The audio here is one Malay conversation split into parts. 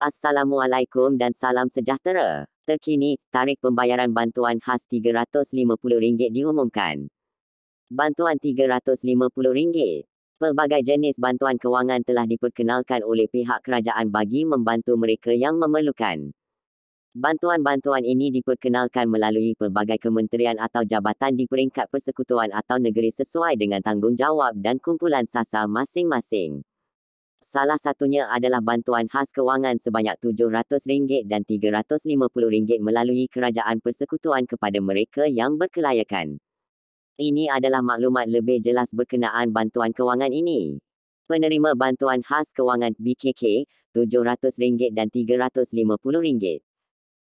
Assalamualaikum dan salam sejahtera. Terkini, tarik pembayaran bantuan khas RM350 diumumkan. Bantuan RM350. Pelbagai jenis bantuan kewangan telah diperkenalkan oleh pihak kerajaan bagi membantu mereka yang memerlukan. Bantuan-bantuan ini diperkenalkan melalui pelbagai kementerian atau jabatan di peringkat persekutuan atau negeri sesuai dengan tanggungjawab dan kumpulan sasar masing-masing. Salah satunya adalah bantuan khas kewangan sebanyak RM700 dan RM350 melalui Kerajaan Persekutuan kepada mereka yang berkelayakan. Ini adalah maklumat lebih jelas berkenaan bantuan kewangan ini. Penerima bantuan khas kewangan BKK, RM700 dan RM350.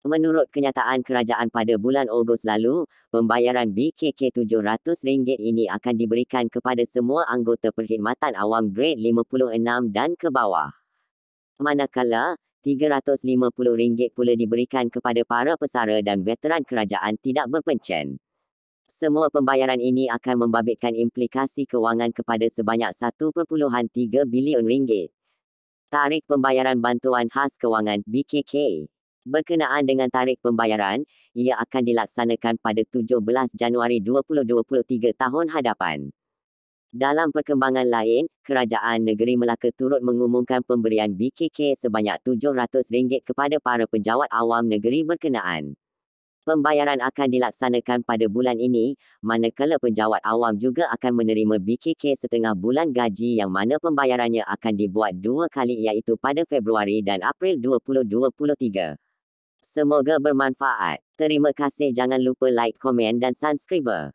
Menurut kenyataan kerajaan pada bulan Ogos lalu, pembayaran BKK RM700 ini akan diberikan kepada semua anggota perkhidmatan awam grade 56 dan ke bawah. Manakala, RM350 pula diberikan kepada para pesara dan veteran kerajaan tidak berpencen. Semua pembayaran ini akan membabitkan implikasi kewangan kepada sebanyak 1.3 bilion ringgit. Tarik pembayaran bantuan khas kewangan BKK berkenaan dengan tarikh pembayaran, ia akan dilaksanakan pada 17 Januari 2023 tahun hadapan. Dalam perkembangan lain, Kerajaan Negeri Melaka turut mengumumkan pemberian BKK sebanyak RM700 kepada para penjawat awam negeri berkenaan. Pembayaran akan dilaksanakan pada bulan ini, manakala penjawat awam juga akan menerima BKK setengah bulan gaji yang mana pembayarannya akan dibuat dua kali iaitu pada Februari dan April 2023. Semoga bermanfaat. Terima kasih jangan lupa like, komen dan subscribe.